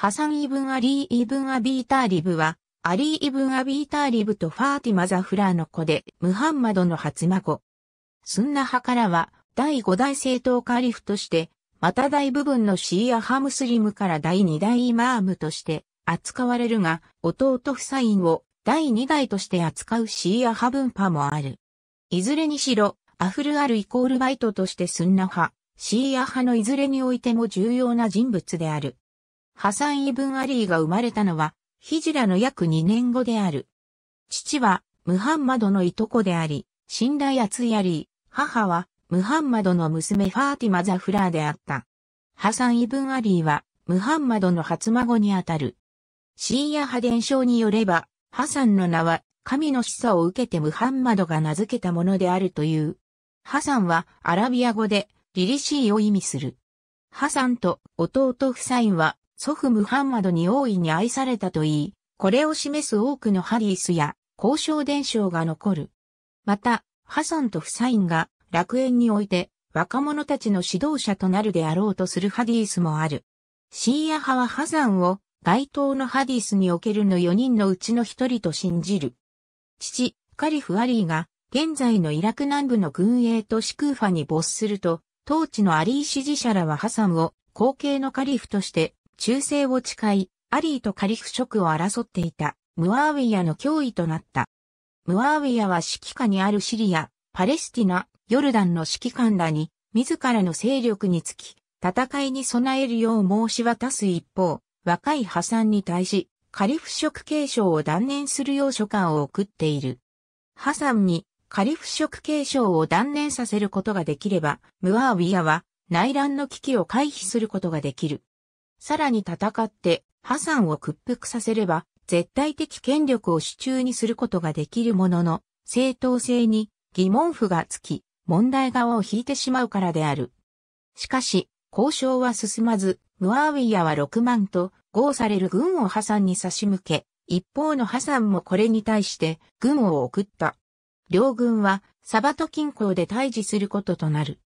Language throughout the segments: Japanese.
ハサン・イブン・アリー・イブン・アビーターリブは、アリー・イブン・アビーターリブとファーティマ・ザフラーの子で、ムハンマドの初孫。スンナ派からは、第5代政党カリフとして、また大部分のシーア派ムスリムから第2代イマームとして扱われるが、弟フサインを第2代として扱うシーア派分派もある。いずれにしろ、アフルアルイコールバイトとしてスンナ派、シーア派のいずれにおいても重要な人物である。ハサン・イブン・アリーが生まれたのは、ヒジラの約2年後である。父は、ムハンマドのいとこであり、信頼厚いアリー、母は、ムハンマドの娘ファーティマ・ザ・フラーであった。ハサン・イブン・アリーは、ムハンマドの初孫にあたる。シーア派伝承によれば、ハサンの名は、神の示唆を受けてムハンマドが名付けたものであるという。ハサンは、アラビア語で、リリシーを意味する。ハサンと弟夫妻は、祖父ムハンマドに大いに愛されたといい、これを示す多くのハディースや交渉伝承が残る。また、ハサンとフサインが楽園において若者たちの指導者となるであろうとするハディースもある。シーア派はハザンを該当のハディースにおけるの4人のうちの1人と信じる。父、カリフ・アリーが現在のイラク南部の軍営とシクーファに没すると、当地のアリー支持者らはハサンを後継のカリフとして忠誠を誓い、アリーとカリフ職を争っていた、ムアーウィアの脅威となった。ムアーウィアは指揮下にあるシリア、パレスティナ、ヨルダンの指揮官らに、自らの勢力につき、戦いに備えるよう申し渡す一方、若い破産に対し、カリフ職継承を断念するよう書簡を送っている。ハサンにカリフ職継承を断念させることができれば、ムアーウィアは内乱の危機を回避することができる。さらに戦って、破産を屈服させれば、絶対的権力を手中にすることができるものの、正当性に疑問符がつき、問題側を引いてしまうからである。しかし、交渉は進まず、ムアウィアは6万と、合される軍を破産に差し向け、一方の破産もこれに対して軍を送った。両軍はサバト近郊で対峙することとなる。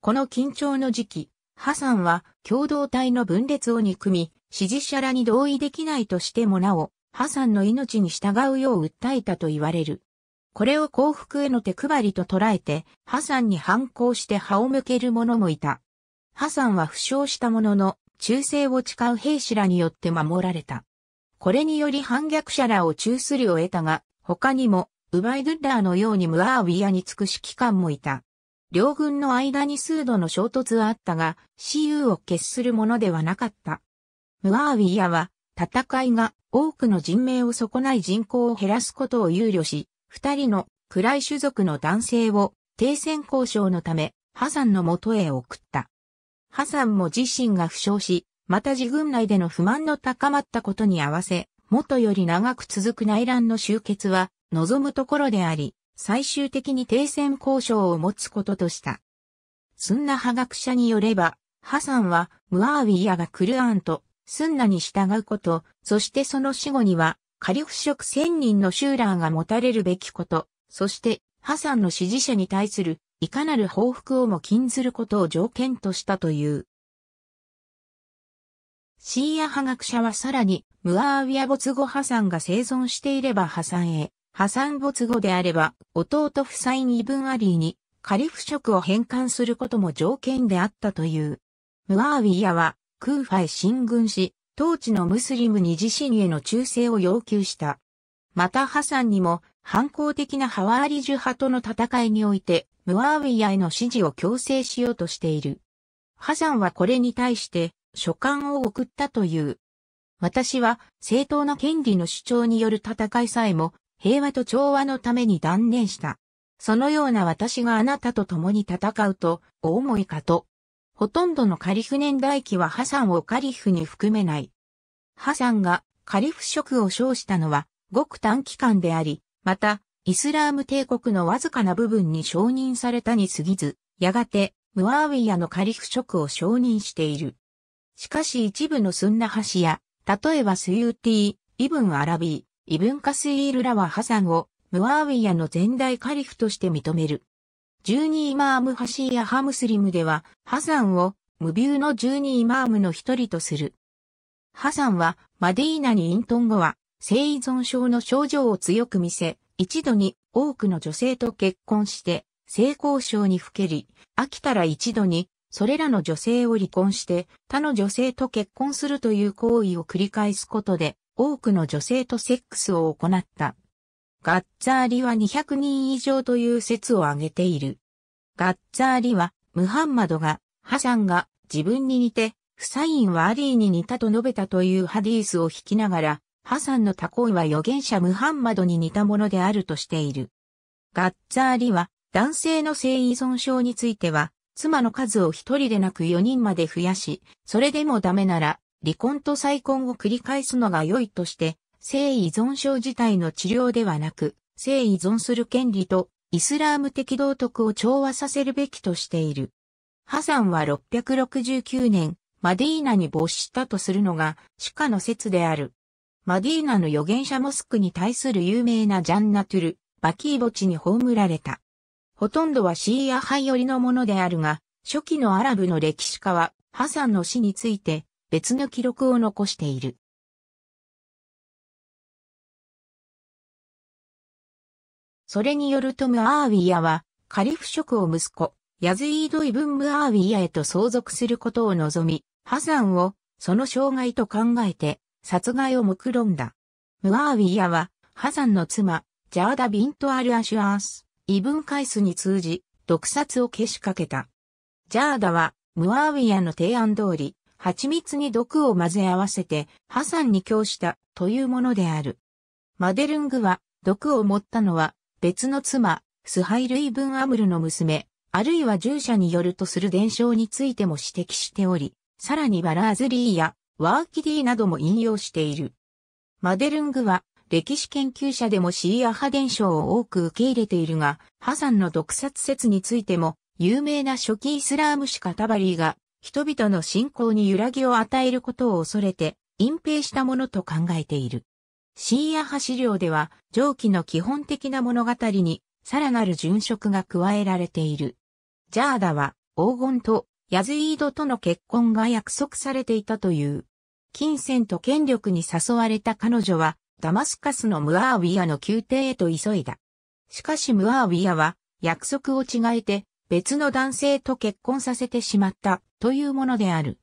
この緊張の時期、ハサンは共同体の分裂を憎み、支持者らに同意できないとしてもなお、ハサンの命に従うよう訴えたと言われる。これを幸福への手配りと捉えて、ハサンに反抗して歯を向ける者もいた。ハサンは負傷したものの、忠誠を誓う兵士らによって守られた。これにより反逆者らを中するを得たが、他にも、ウバイドゥッラーのようにムアーウィアにつく指揮官もいた。両軍の間に数度の衝突はあったが、私有を決するものではなかった。ムアーウィヤは、戦いが多くの人命を損ない人口を減らすことを憂慮し、二人の暗い種族の男性を停戦交渉のため、ハサンの元へ送った。ハサンも自身が負傷し、また自軍内での不満の高まったことに合わせ、元より長く続く内乱の終結は望むところであり、最終的に停戦交渉を持つこととした。スンナ派学者によれば、ハサンはムアーウィアがクルアンとスンナに従うこと、そしてその死後にはカリフ職千人のシューラーが持たれるべきこと、そしてハサンの支持者に対するいかなる報復をも禁ずることを条件としたという。シーア派学者はさらに、ムアーウィア没後破産が生存していれば破産へ破産没後であれば、弟夫妻二ブンアリーに、カリフ職を返還することも条件であったという。ムアーウィヤは、クーファへ進軍し、当地のムスリムに自身への忠誠を要求した。またハサンにも、反抗的なハワーリジュ派との戦いにおいて、ムアーウィヤへの支持を強制しようとしている。ハサンはこれに対して、書簡を送ったという。私は正当な権利の主張による戦いさえも平和と調和のために断念した。そのような私があなたと共に戦うと、お思いかと。ほとんどのカリフ年代記はハサンをカリフに含めない。ハサンがカリフ職を称したのは、ごく短期間であり、また、イスラーム帝国のわずかな部分に承認されたに過ぎず、やがて、ムアーウィアのカリフ職を承認している。しかし一部のスンナ派や、例えばスユーティー、イブン・アラビ異文化スイールらはハサンをムアーウィアの前代カリフとして認める。12イマームハシーア・ハムスリムでは、ハサンを無ビューの12イマームの一人とする。ハサンはマディーナに隠遁後は、性依存症の症状を強く見せ、一度に多くの女性と結婚して、性交渉にふけり、飽きたら一度に、それらの女性を離婚して、他の女性と結婚するという行為を繰り返すことで、多くの女性とセックスを行った。ガッツァーリは200人以上という説を挙げている。ガッツァーリは、ムハンマドが、ハサンが自分に似て、フサインはアリーに似たと述べたというハディースを引きながら、ハサンの他行為は預言者ムハンマドに似たものであるとしている。ガッツァーリは、男性の性依存症については、妻の数を一人でなく四人まで増やし、それでもダメなら、離婚と再婚を繰り返すのが良いとして、性依存症自体の治療ではなく、性依存する権利とイスラーム的道徳を調和させるべきとしている。ハサンは669年、マディーナに没したとするのが、主家の説である。マディーナの預言者モスクに対する有名なジャンナトゥル、バキー墓地に葬られた。ほとんどはシーア派寄りのものであるが、初期のアラブの歴史家は、ハサンの死について、別の記録を残している。それによるとムアーウィアは、カリフ職を息子、ヤズイード・イブン・ムアーウィアへと相続することを望み、ハサンを、その障害と考えて、殺害を目論んだ。ムアーウィアは、ハサンの妻、ジャーダ・ビント・アル・アシュアース、イブン・カイスに通じ、毒殺をけしかけた。ジャーダは、ムアーウィアの提案通り、蜂蜜に毒を混ぜ合わせて、破産に供したというものである。マデルングは、毒を持ったのは、別の妻、スハイルイブン・アムルの娘、あるいは従者によるとする伝承についても指摘しており、さらにバラーズリーやワーキディなども引用している。マデルングは、歴史研究者でもシーア派伝承を多く受け入れているが、ハサンの毒殺説についても、有名な初期イスラーム史カタバリーが人々の信仰に揺らぎを与えることを恐れて、隠蔽したものと考えている。シーア派資料では、上記の基本的な物語に、さらなる殉職が加えられている。ジャーダは、黄金とヤズイードとの結婚が約束されていたという。金銭と権力に誘われた彼女は、ダマスカスのムアーウィアの宮廷へと急いだ。しかしムアーウィアは、約束を違えて、別の男性と結婚させてしまった。というものである。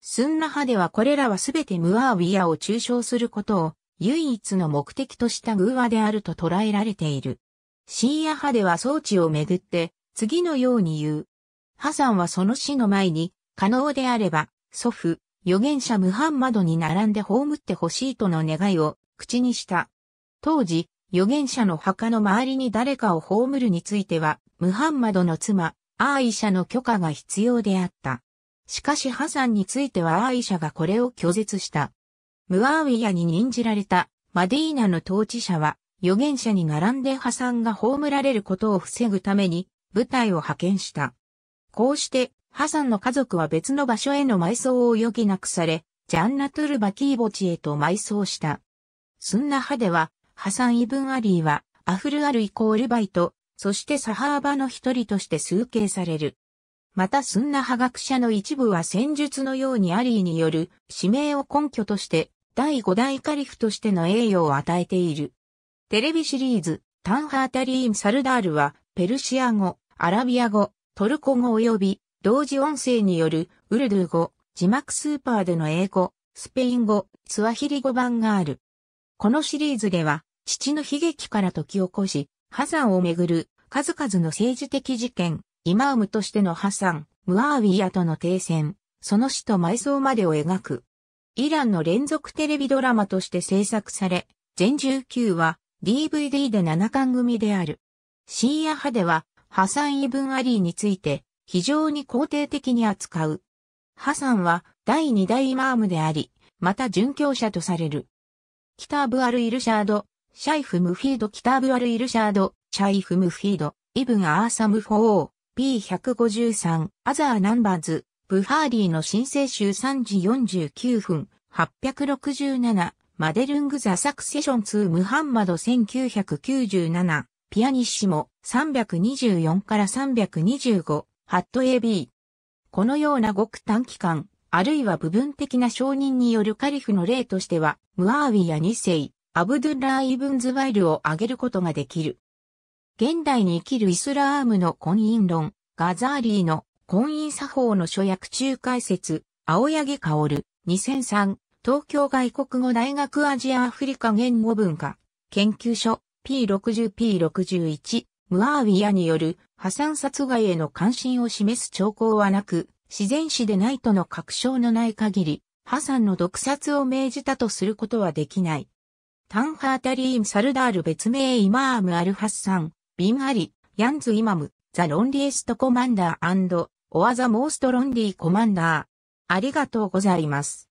スンナ派ではこれらはすべてムアーウィアを中傷することを唯一の目的とした偶話であると捉えられている。シーア派では装置をめぐって次のように言う。ハサンはその死の前に可能であれば祖父、預言者ムハンマドに並んで葬ってほしいとの願いを口にした。当時、預言者の墓の周りに誰かを葬るについては、ムハンマドの妻、アーイシャの許可が必要であった。しかしハサンについてはアーイシャがこれを拒絶した。ムアーウィヤに任じられたマディーナの統治者は預言者に並んでハサンが葬られることを防ぐために部隊を派遣した。こうしてハサンの家族は別の場所への埋葬を余儀なくされ、ジャンナトゥルバキー墓地へと埋葬した。スンナ派では、ハサン・イブン・アリーは、アフル・アルイコールバイト、そしてサハーバの一人として崇敬される。またスンナ派学者の一部は戦術のようにアリーによる指名を根拠として第5代カリフとしての栄誉を与えている。テレビシリーズ、タンハータリーム・サルダールは、ペルシア語、アラビア語、トルコ語及び、同時音声による、ウルドゥ語、字幕スーパーでの英語、スペイン語、スワヒリ語版がある。このシリーズでは、父の悲劇から解き起こし、破産をめぐる数々の政治的事件、イマームとしてのハサン、ムアーウィアとの停戦、その死と埋葬までを描く。イランの連続テレビドラマとして制作され、全19話、DVD で7巻組である。シーア派では、ハサン・イブン・アリーについて、非常に肯定的に扱う。ハサンは、第2代イマームであり、また殉教者とされる。キターブ・アル・イルシャード、シャイフ・ムフィード・キターブ・アル・イルシャード、シャイフ・ムフィード、イブン・アーサム・フォー、P153、アザーナンバーズ、ブハーリーの申請集3時49分、867、マデルングザサクセション2ムハンマド1997、ピアニッシモ324から325、ハット AB。このようなごく短期間、あるいは部分的な承認によるカリフの例としては、ムアーウィや2世、アブドゥンラー・イブンズワイルを挙げることができる。現代に生きるイスラームの婚姻論、ガザーリーの婚姻作法の諸役中解説、青柳る、2003、東京外国語大学アジアアフリカ言語文化、研究所、P60P61、ムアーウィアによる破産殺害への関心を示す兆候はなく、自然史でないとの確証のない限り、破産の毒殺を命じたとすることはできない。タンハータリーム・サルダール別名イマーム・アルハッサン、ビン・アリ、ヤンズ・イマム、ザ・ロンリエスト・コマンダーオア・ザ・モースト・ロンリー・コマンダー。ありがとうございます。